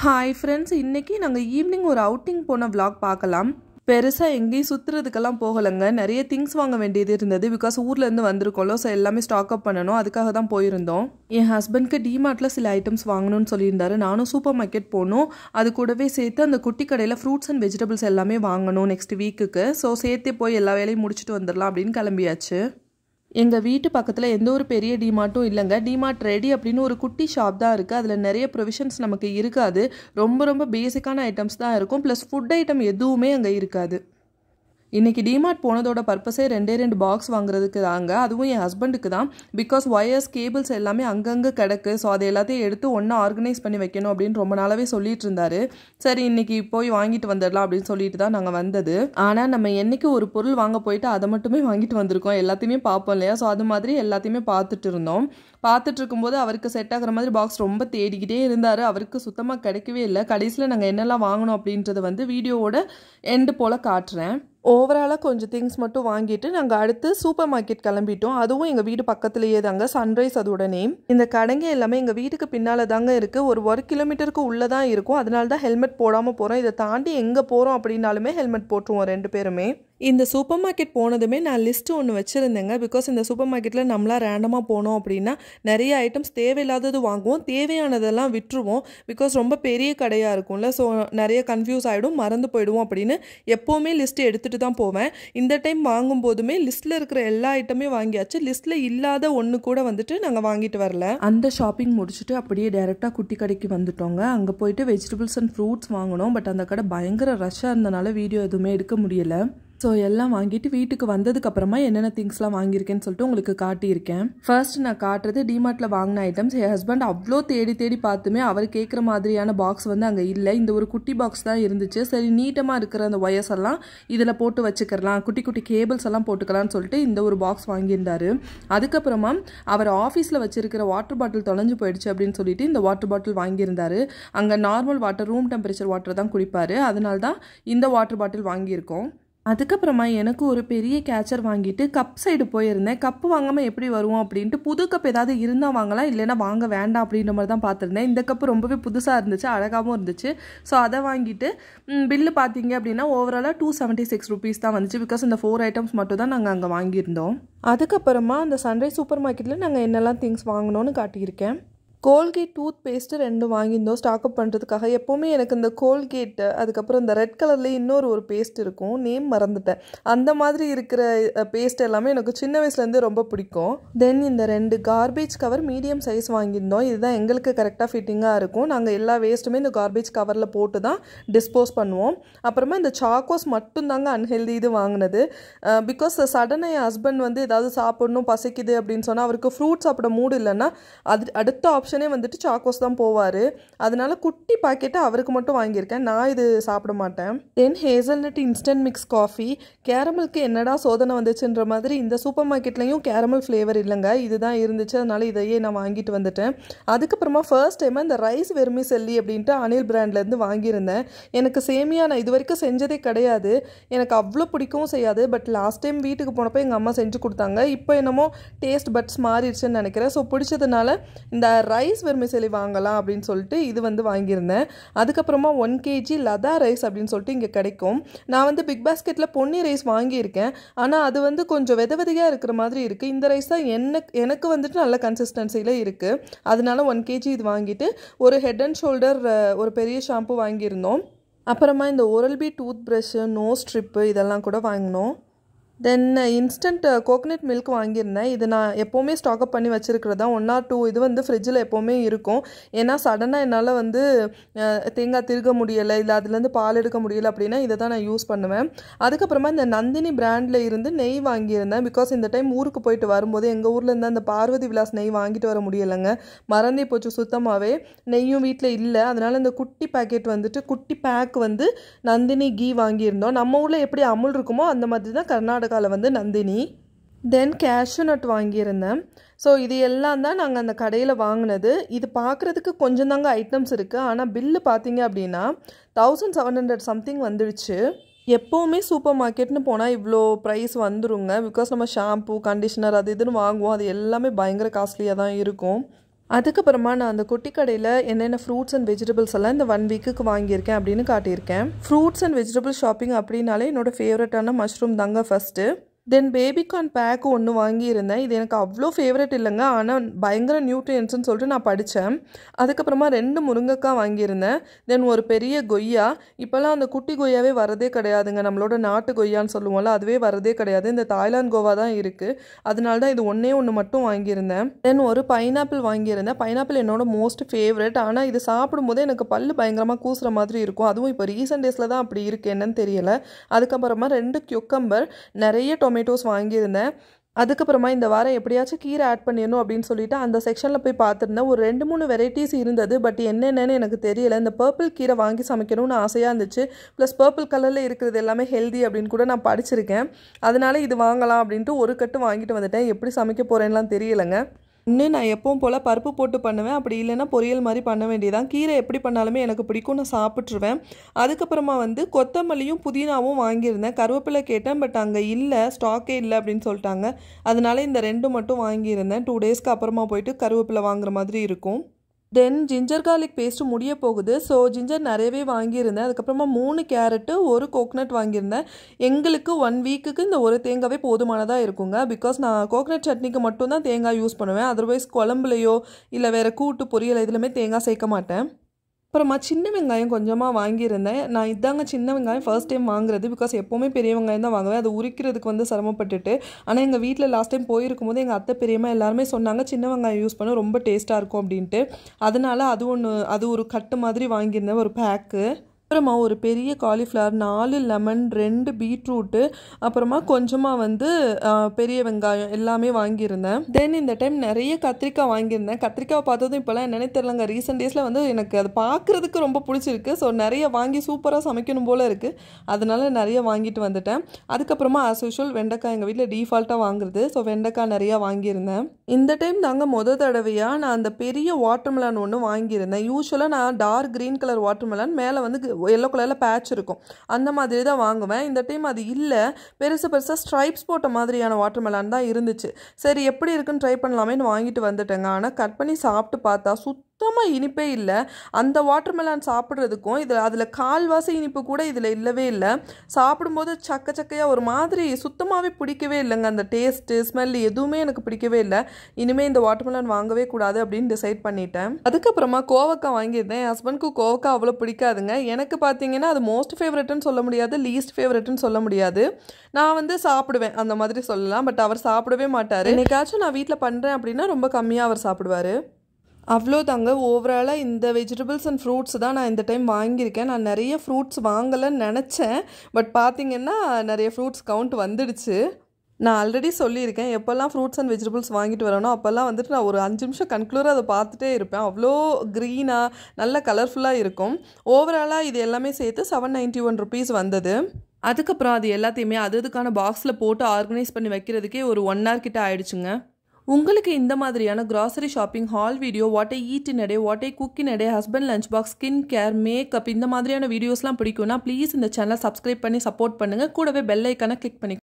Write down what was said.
hi friends இன்றைக்கி நாங்கள் evening ஒரு அவுட்டிங் போன விளாக் பார்க்கலாம் பெருசாக எங்கேயும் சுற்றுறதுக்கெல்லாம் போகலைங்க நிறைய திங்ஸ் வாங்க வேண்டியது இருந்தது பிகாஸ் ஊர்லேருந்து வந்திருக்கோம்ல ஸோ எல்லாமே ஸ்டாக் அப் பண்ணணும் அதுக்காக தான் போயிருந்தோம் என் ஹஸ்பண்ட்க்கு டிமார்ட்டில் சில ஐட்டம்ஸ் வாங்கணும்னு சொல்லியிருந்தாரு நானும் சூப்பர் மார்க்கெட் போகணும் அது கூடவே சேர்த்து அந்த குட்டி கடையில் ஃப்ரூட்ஸ் அண்ட் வெஜிடபிள்ஸ் எல்லாமே வாங்கணும் நெக்ஸ்ட் வீக்குக்கு ஸோ சேர்த்தே போய் எல்லா வேலையும் முடிச்சுட்டு வந்துடலாம் அப்படின்னு கிளம்பியாச்சு எங்கள் வீட்டு பக்கத்தில் எந்த ஒரு பெரிய டிமார்ட்டும் இல்லைங்க டிமார்ட் ரெடி அப்படின்னு ஒரு குட்டி ஷாப் தான் இருக்குது அதில் நிறைய ப்ரொவிஷன்ஸ் நமக்கு இருக்காது ரொம்ப ரொம்ப பேசிக்கான ஐட்டம்ஸ் தான் இருக்கும் ப்ளஸ் ஃபுட் ஐட்டம் எதுவுமே அங்கே இருக்காது இன்றைக்கி டிமார்ட் போனதோட பர்பஸே ரெண்டே ரெண்டு பாக்ஸ் வாங்குறதுக்கு தாங்க அதுவும் என் ஹஸ்பண்டுக்கு தான் பிகாஸ் ஒயர்ஸ் கேபிள்ஸ் எல்லாமே அங்கங்கே கிடக்கு ஸோ அதை எல்லாத்தையும் எடுத்து ஒன்றா ஆர்கனைஸ் பண்ணி வைக்கணும் அப்படின்னு ரொம்ப நாளாகவே சொல்லிட்டு இருந்தாரு சரி இன்றைக்கி போய் வாங்கிட்டு வந்துடலாம் அப்படின்னு சொல்லிட்டு தான் நாங்கள் வந்தது ஆனால் நம்ம என்றைக்கு ஒரு பொருள் வாங்க போயிட்டு அதை மட்டுமே வாங்கிட்டு வந்திருக்கோம் எல்லாத்தையுமே பார்ப்போம் இல்லையா ஸோ அது மாதிரி எல்லாத்தையுமே பார்த்துட்டு இருந்தோம் பார்த்துட்டு இருக்கும்போது அவருக்கு செட் ஆகிற மாதிரி பாக்ஸ் ரொம்ப தேடிக்கிட்டே இருந்தார் அவருக்கு சுத்தமாக கிடைக்கவே இல்லை கடைசியில் நாங்கள் என்னெல்லாம் வாங்கணும் அப்படின்றத வந்து வீடியோவோட எண்டு போல் காட்டுறேன் ஓவராலாக கொஞ்சம் திங்ஸ் மட்டும் வாங்கிட்டு நாங்கள் அடுத்து சூப்பர் மார்க்கெட் கிளம்பிட்டோம் அதுவும் எங்கள் வீடு பக்கத்துலேயே தாங்க சன்ரைஸ் அதோட நேம் இந்த கடைங்க எல்லாமே எங்கள் வீட்டுக்கு பின்னால் தாங்க இருக்குது ஒரு ஒரு கிலோமீட்டருக்கு உள்ளே தான் இருக்கும் அதனால தான் ஹெல்மெட் போடாமல் போகிறோம் இதை தாண்டி எங்கே போகிறோம் அப்படின்னாலுமே ஹெல்மெட் போட்டுருவோம் ரெண்டு பேருமே இந்த சூப்பர் மார்க்கெட் போனதுமே நான் லிஸ்ட்டு ஒன்று வச்சுருந்தேங்க பிகாஸ் இந்த சூப்பர் மார்க்கெட்டில் நம்மளாக ரேண்டமாக போனோம் அப்படின்னா நிறைய ஐட்டம்ஸ் தேவையில்லாதது வாங்குவோம் தேவையானதெல்லாம் விட்டுருவோம் பிகாஸ் ரொம்ப பெரிய கடையாக இருக்கும்ல ஸோ நிறைய கன்ஃபியூஸ் ஆகிடும் மறந்து போயிடுவோம் அப்படின்னு எப்போவுமே லிஸ்ட்டு எடுத்துகிட்டு தான் போவேன் இந்த டைம் வாங்கும் போதுமே லிஸ்ட்டில் இருக்கிற எல்லா ஐட்டமே வாங்கியாச்சு லிஸ்ட்டில் இல்லாத ஒன்று கூட வந்துட்டு நாங்கள் வாங்கிட்டு வரல அந்த ஷாப்பிங் முடிச்சுட்டு அப்படியே டேரெக்டாக குட்டி கடைக்கு வந்துட்டோங்க அங்கே போயிட்டு வெஜிடபிள்ஸ் அண்ட் ஃப்ரூட்ஸ் வாங்கினோம் பட் அந்த கடை பயங்கர ரஷ்ஷாக இருந்தனால வீடியோ எதுவுமே எடுக்க முடியலை ஸோ எல்லாம் வாங்கிட்டு வீட்டுக்கு வந்ததுக்கப்புறமா என்னென்ன திங்ஸ்லாம் வாங்கியிருக்கேன்னு சொல்லிட்டு உங்களுக்கு காட்டியிருக்கேன் ஃபர்ஸ்ட் நான் காட்டுறது டிமார்ட்டில் வாங்கின ஐட்டம்ஸ் என் ஹஸ்பண்ட் அவ்வளோ தேடி தேடி பார்த்துமே அவர் கேட்குற மாதிரியான பாக்ஸ் வந்து அங்கே இல்லை இந்த ஒரு குட்டி பாக்ஸ் தான் இருந்துச்சு சரி நீட்டமாக இருக்கிற அந்த ஒயர்ஸ் எல்லாம் இதில் போட்டு வச்சுக்கலாம் குட்டி குட்டி கேபிள்ஸ் எல்லாம் போட்டுக்கலாம்னு சொல்லிட்டு இந்த ஒரு பாக்ஸ் வாங்கியிருந்தார் அதுக்கப்புறமா அவர் ஆஃபீஸில் வச்சுருக்கிற வாட்டர் பாட்டில் தொலைஞ்சு போயிடுச்சு அப்படின்னு சொல்லிட்டு இந்த வாட்டர் பாட்டில் வாங்கியிருந்தார் அங்கே normal water room temperature water தான் குடிப்பார் அதனால தான் இந்த வாட்டர் பாட்டில் வாங்கியிருக்கோம் அதுக்கப்புறமா எனக்கு ஒரு பெரிய கேச்சர் வாங்கிட்டு கப் சைடு போயிருந்தேன் கப்பு வாங்காமல் எப்படி வருவோம் அப்படின்ட்டு புது கப் ஏதாவது இருந்தால் வாங்கலாம் இல்லைன்னா வாங்க வேண்டாம் அப்படின்ற மாதிரி தான் பார்த்துருந்தேன் இந்த கப்பு ரொம்பவே புதுசாக இருந்துச்சு அழகாகவும் இருந்துச்சு ஸோ அதை வாங்கிட்டு பில்லு பார்த்தீங்க அப்படின்னா ஓவராலாக டூ செவன்ட்டி சிக்ஸ் ருபீஸ் தான் வந்துச்சு பிகாஸ் இந்த ஃபோர் ஐட்டம்ஸ் மட்டும் தான் நாங்கள் அங்கே வாங்கியிருந்தோம் அதுக்கப்புறமா அந்த சன்ரைஸ் சூப்பர் மார்க்கெட்டில் நாங்கள் என்னெல்லாம் திங்ஸ் வாங்கினோன்னு காட்டியிருக்கேன் கோல்கேட் டூத் பேஸ்ட்டு ரெண்டும் வாங்கியிருந்தோம் ஸ்டாக் அப் பண்ணுறதுக்காக எப்போவுமே எனக்கு இந்த கோல்கேட்டு அதுக்கப்புறம் இந்த ரெட் கலர்லேயே இன்னொரு ஒரு பேஸ்ட் இருக்கும் நேம் மறந்துட்டேன் அந்த மாதிரி இருக்கிற பேஸ்ட் எல்லாமே எனக்கு சின்ன வயசுலேருந்து ரொம்ப பிடிக்கும் தென் இந்த ரெண்டு கார்பேஜ் கவர் மீடியம் சைஸ் வாங்கியிருந்தோம் இதுதான் எங்களுக்கு கரெக்டாக ஃபிட்டிங்காக இருக்கும் நாங்கள் எல்லா வேஸ்ட்டுமே இந்த கார்பேஜ் கவரில் போட்டு தான் டிஸ்போஸ் பண்ணுவோம் அப்புறமா இந்த சாக்கோஸ் மட்டும்தாங்க அன்ஹெல்தி இது வாங்கினது பிகாஸ் சடனாக என் ஹஸ்பண்ட் வந்து ஏதாவது சாப்பிடணும் பசிக்குது அப்படின்னு சொன்னால் அவருக்கு ஃப்ரூட் சாப்பிட மூடு இல்லைன்னா அது அடுத்த ஆப்ஷன் புருஷனே வந்துட்டு சாக்கோஸ் தான் போவார் அதனால் குட்டி பாக்கெட்டை அவருக்கு மட்டும் வாங்கியிருக்கேன் நான் இது சாப்பிட மாட்டேன் then hazelnut instant mix coffee கேரமலுக்கு என்னடா சோதனை வந்துச்சுன்ற மாதிரி இந்த சூப்பர் மார்க்கெட்லேயும் கேரமல் ஃப்ளேவர் இல்லைங்க இதுதான் இருந்துச்சு அதனால் இதையே நான் வாங்கிட்டு வந்துட்டேன் அதுக்கப்புறமா ஃபர்ஸ்ட் டைம் இந்த ரைஸ் வெறுமி செல்லி அப்படின்ட்டு அனில் பிராண்ட்லேருந்து வாங்கியிருந்தேன் எனக்கு சேமியா நான் இது வரைக்கும் செஞ்சதே கிடையாது எனக்கு அவ்வளோ பிடிக்கவும் செய்யாது பட் லாஸ்ட் டைம் வீட்டுக்கு போனப்போ எங்கள் அம்மா செஞ்சு கொடுத்தாங்க இப்போ என்னமோ டேஸ்ட் பட்ஸ் மாறிடுச்சுன்னு நினைக்கிறேன் ஸோ பிடிச்சதுனால இந்த ரைஸ் வெர்மிசலி வாங்கலாம் அப்படின்னு சொல்லிட்டு இது வந்து வாங்கியிருந்தேன் அதுக்கப்புறமா ஒன் கேஜி லதா ரைஸ் அப்படின்னு சொல்லிட்டு இங்கே கிடைக்கும் நான் வந்து பிக் பாஸ்கெட்டில் பொன்னி ரைஸ் வாங்கியிருக்கேன் ஆனால் அது வந்து கொஞ்சம் வித விதையாக இருக்கிற மாதிரி இருக்குது இந்த ரைஸ் தான் என்ன எனக்கு வந்துட்டு நல்ல கன்சிஸ்டன்சியில் இருக்குது அதனால ஒன் கேஜி இது வாங்கிட்டு ஒரு ஹெட் அண்ட் ஷோல்டர் ஒரு பெரிய ஷாம்பு வாங்கியிருந்தோம் அப்புறமா இந்த Oral B B tooth brush nose strip இதெல்லாம் கூட வாங்கினோம் தென் இன்ஸ்டன்ட் கோகனட் மில்க் வாங்கியிருந்தேன் இது நான் எப்போவுமே அப் பண்ணி தான் ஒன் ஆர் டூ இது வந்து ஃப்ரிட்ஜில் எப்போவுமே இருக்கும் ஏன்னா சடனாக என்னால் வந்து தேங்காய் திருக முடியலை இல்லை அதுலேருந்து பால் எடுக்க முடியலை அப்படின்னா இதை தான் நான் யூஸ் பண்ணுவேன் அதுக்கப்புறமா இந்த நந்தினி பிராண்டில் இருந்து நெய் வாங்கியிருந்தேன் பிகாஸ் இந்த டைம் ஊருக்கு போயிட்டு வரும்போது எங்கள் ஊரில் இருந்து அந்த பார்வதி விலாஸ் நெய் வாங்கிட்டு வர முடியலைங்க மறந்தே போச்சு சுத்தமாகவே நெய்யும் வீட்டில் இல்லை அதனால் இந்த குட்டி பேக்கெட் வந்துட்டு குட்டி பேக் வந்து நந்தினி கீ வாங்கியிருந்தோம் நம்ம ஊரில் எப்படி அமுல் இருக்குமோ அந்த மாதிரி தான் கர்நாடகா கர்நாடகாவில் வந்து நந்தினி தென் கேஷ்யூ நட் வாங்கியிருந்தேன் ஸோ இது எல்லாம் தான் நாங்கள் அந்த கடையில் வாங்கினது இது பார்க்குறதுக்கு கொஞ்சம் தாங்க ஐட்டம்ஸ் இருக்குது ஆனால் பில்லு பார்த்தீங்க அப்படின்னா தௌசண்ட் செவன் ஹண்ட்ரட் சம்திங் வந்துடுச்சு எப்போவுமே சூப்பர் மார்க்கெட்னு போனால் இவ்வளோ ப்ரைஸ் வந்துருங்க பிகாஸ் நம்ம ஷாம்பு கண்டிஷ்னர் அது இதுன்னு வாங்குவோம் அது எல்லாமே பயங்கர காஸ்ட்லியாக தான் இருக்கும் அதுக்கப்புறமா நான் அந்த குட்டி கடையில் என்னென்ன ஃப்ரூட்ஸ் அண்ட் வெஜிடபிள்ஸ் எல்லாம் இந்த ஒன் வீக்குக்கு வாங்கியிருக்கேன் அப்படின்னு காட்டியிருக்கேன் ஃப்ரூட்ஸ் அண்ட் வெஜிடபிள் ஷாப்பிங் அப்படின்னாலே என்னோடய ஃபேவரட்டான மஷ்ரூம் தாங்க ஃபஸ்ட்டு தென் பேபிகார்ன் பேக் ஒன்று வாங்கியிருந்தேன் இது எனக்கு அவ்வளோ ஃபேவரட் இல்லைங்க ஆனால் பயங்கர நியூட்ரியன்ஸ்னு சொல்லிட்டு நான் படித்தேன் அதுக்கப்புறமா ரெண்டு முருங்கைக்காய் வாங்கியிருந்தேன் தென் ஒரு பெரிய கொய்யா இப்போல்லாம் அந்த குட்டி கொய்யாவே வரதே கிடையாதுங்க நம்மளோட நாட்டு கொய்யான்னு சொல்லுவோம்ல அதுவே வரதே கிடையாது இந்த தாய்லாந்து கோவா தான் இருக்குது அதனால தான் இது ஒன்றே ஒன்று மட்டும் வாங்கியிருந்தேன் தென் ஒரு பைனாப்பிள் வாங்கியிருந்தேன் பைனாப்பிள் என்னோட மோஸ்ட் ஃபேவரட் ஆனால் இது சாப்பிடும் போதே எனக்கு பல் பயங்கரமாக கூசுகிற மாதிரி இருக்கும் அதுவும் இப்போ ரீசெண்ட் டேஸில் தான் அப்படி இருக்குது என்னன்னு தெரியலை அதுக்கப்புறமா ரெண்டு கியூக்கம்பர் நிறைய டொமேட்டோ டொமேட்டோஸ் வாங்கியிருந்தேன் அதுக்கப்புறமா இந்த வாரம் எப்படியாச்சும் கீரை ஆட் பண்ணிடணும் அப்படின்னு சொல்லிட்டு அந்த செக்ஷனில் போய் பார்த்துருந்தேன் ஒரு ரெண்டு மூணு வெரைட்டிஸ் இருந்தது பட் என்னென்னு எனக்கு தெரியல இந்த பர்பிள் கீரை வாங்கி சமைக்கணும்னு ஆசையாக இருந்துச்சு ப்ளஸ் பர்பிள் கலரில் இருக்கிறது எல்லாமே ஹெல்தி அப்படின்னு கூட நான் படிச்சிருக்கேன் அதனால் இது வாங்கலாம் அப்படின்ட்டு ஒரு கட்டு வாங்கிட்டு வந்துட்டேன் எப்படி சமைக்க போகிறேன்லாம் தெரியலைங்க இன்னும் நான் எப்பவும் போல் பருப்பு போட்டு பண்ணுவேன் அப்படி இல்லைன்னா பொரியல் மாதிரி பண்ண வேண்டியதான் கீரை எப்படி பண்ணாலுமே எனக்கு பிடிக்கும் நான் சாப்பிட்ருவேன் அதுக்கப்புறமா வந்து கொத்தமல்லியும் புதினாவும் வாங்கியிருந்தேன் கருவேப்பிலை கேட்டேன் பட் அங்கே இல்லை ஸ்டாக்கே இல்லை அப்படின்னு சொல்லிட்டாங்க அதனால இந்த ரெண்டு மட்டும் வாங்கியிருந்தேன் டூ டேஸ்க்கு அப்புறமா போயிட்டு கருவேப்பிலை வாங்குற மாதிரி இருக்கும் தென் ஜிஞ்சர் கார்லிக் பேஸ்ட்டு முடிய போகுது ஸோ ஜிஞ்சர் நிறையவே வாங்கியிருந்தேன் அதுக்கப்புறமா மூணு கேரட்டு ஒரு கோக்னட் வாங்கியிருந்தேன் எங்களுக்கு ஒன் வீக்குக்கு இந்த ஒரு தேங்காவே போதுமானதாக இருக்குங்க பிகாஸ் நான் கோக்னட் சட்னிக்கு மட்டும்தான் தேங்காய் யூஸ் பண்ணுவேன் அதர்வைஸ் குழம்புலையோ இல்லை வேறு கூட்டு பொரியல் இதுலையுமே தேங்காய் சேர்க்க மாட்டேன் அப்புறமா சின்ன வெங்காயம் கொஞ்சமாக வாங்கியிருந்தேன் நான் இதாங்க சின்ன வெங்காயம் ஃபர்ஸ்ட் டைம் வாங்குறது பிகாஸ் எப்போவுமே பெரிய வெங்காயம் தான் வாங்குவேன் அது உரிக்கிறதுக்கு வந்து சிரமப்பட்டுட்டு ஆனால் எங்கள் வீட்டில் லாஸ்ட் டைம் போயிருக்கும் போது எங்கள் அத்தை பெரியம்மா எல்லாருமே சொன்னாங்க சின்ன வெங்காயம் யூஸ் பண்ண ரொம்ப டேஸ்ட்டாக இருக்கும் அப்படின்ட்டு அதனால் அது ஒன்று அது ஒரு கட்டு மாதிரி வாங்கியிருந்தேன் ஒரு பேக்கு அப்புறமா ஒரு பெரிய காலிஃப்ளவர் நாலு லெமன் ரெண்டு பீட்ரூட்டு அப்புறமா கொஞ்சமாக வந்து பெரிய வெங்காயம் எல்லாமே வாங்கியிருந்தேன் தென் இந்த டைம் நிறைய கத்திரிக்காய் வாங்கியிருந்தேன் கத்திரிக்காய் பார்த்ததும் இப்போலாம் என்னென்ன தெரிலங்க ரீசெண்ட் டேஸில் வந்து எனக்கு அது பார்க்குறதுக்கு ரொம்ப பிடிச்சிருக்கு ஸோ நிறைய வாங்கி சூப்பராக சமைக்கணும் போல் இருக்குது அதனால் நிறைய வாங்கிட்டு வந்துட்டேன் அதுக்கப்புறமா ஆஸ் யூஷுவல் வெண்டைக்காய் எங்கள் வீட்டில் டிஃபால்ட்டாக வாங்குறது ஸோ வெண்டைக்காய் நிறையா வாங்கியிருந்தேன் இந்த டைம் தாங்க மொதல் தடவையாக நான் அந்த பெரிய வாட்டர்மெலன் ஒன்று வாங்கியிருந்தேன் யூஸ்வலாக நான் டார்க் க்ரீன் கலர் வாட்டர்மெலான் மேலே வந்து எல்லோ கலரில் பேட்ச் இருக்கும் அந்த மாதிரி தான் வாங்குவேன் இந்த டைம் அது இல்லை பெருசு பெருசாக ஸ்ட்ரைப்ஸ் போட்ட மாதிரியான வாட்டர் மெலான் தான் இருந்துச்சு சரி எப்படி இருக்குன்னு ட்ரை பண்ணலாமேன்னு வாங்கிட்டு வந்துட்டேங்க ஆனால் கட் பண்ணி சாப்பிட்டு பார்த்தா சுத்த சுத்தமாக இனிப்பே இல்லை அந்த வாட்டர்மெலான் சாப்பிட்றதுக்கும் இதில் அதில் கால்வாசி இனிப்பு கூட இதில் இல்லவே இல்லை சாப்பிடும்போது சக்க சக்கையாக ஒரு மாதிரி சுத்தமாகவே பிடிக்கவே இல்லைங்க அந்த டேஸ்ட்டு ஸ்மெல் எதுவுமே எனக்கு பிடிக்கவே இல்லை இனிமேல் இந்த வாட்டர்மெலன் வாங்கவே கூடாது அப்படின்னு டிசைட் பண்ணிட்டேன் அதுக்கப்புறமா கோவக்காய் வாங்கியிருந்தேன் என் ஹஸ்பண்ட்க்கு கோவக்காய் அவ்வளோ பிடிக்காதுங்க எனக்கு பார்த்தீங்கன்னா அது மோஸ்ட் ஃபேவரெட்னு சொல்ல முடியாது லீஸ்ட் ஃபேவரெட்னு சொல்ல முடியாது நான் வந்து சாப்பிடுவேன் அந்த மாதிரி சொல்லலாம் பட் அவர் சாப்பிடவே மாட்டார் என்னைக்காச்சும் நான் வீட்டில் பண்ணுறேன் அப்படின்னா ரொம்ப கம்மியாக அவர் சாப்பிடுவார் அவ்வளோதாங்க ஓவராலாக இந்த வெஜிடபிள்ஸ் அண்ட் ஃப்ரூட்ஸ் தான் நான் இந்த டைம் வாங்கியிருக்கேன் நான் நிறைய ஃப்ரூட்ஸ் வாங்கலைன்னு நினச்சேன் பட் பார்த்திங்கன்னா நிறைய ஃப்ரூட்ஸ் கவுண்ட் வந்துடுச்சு நான் ஆல்ரெடி சொல்லியிருக்கேன் எப்போல்லாம் ஃப்ரூட்ஸ் அண்ட் வெஜிடபிள்ஸ் வாங்கிட்டு வரணும் அப்போல்லாம் வந்துட்டு நான் ஒரு அஞ்சு நிமிஷம் கன்க்ளூராக அதை பார்த்துட்டே இருப்பேன் அவ்வளோ க்ரீனாக நல்ல கலர்ஃபுல்லாக இருக்கும் ஓவராலாக இது எல்லாமே சேர்த்து செவன் நைன்ட்டி ஒன் ருபீஸ் வந்தது அதுக்கப்புறம் அது எல்லாத்தையுமே அது இதுக்கான பாக்ஸில் போட்டு ஆர்கனைஸ் பண்ணி வைக்கிறதுக்கே ஒரு ஒன் ஹவர் கிட்ட ஆயிடுச்சுங்க உங்களுக்கு இந்த மாதிரியான கிராசரி ஷாப்பிங் ஹால் வீடியோ வாட்டை I eat in a day what cook in a day husband lunch box skin care makeup இந்த மாதிரியான வீடியோஸ்லாம் பிடிக்கும்னா ப்ளீஸ் இந்த சேனலை சப்ஸ்கிரைப் பண்ணி சப்போர்ட் பண்ணுங்கள் கூடவே பெல்லைக்கான கிளிக் பண்ணி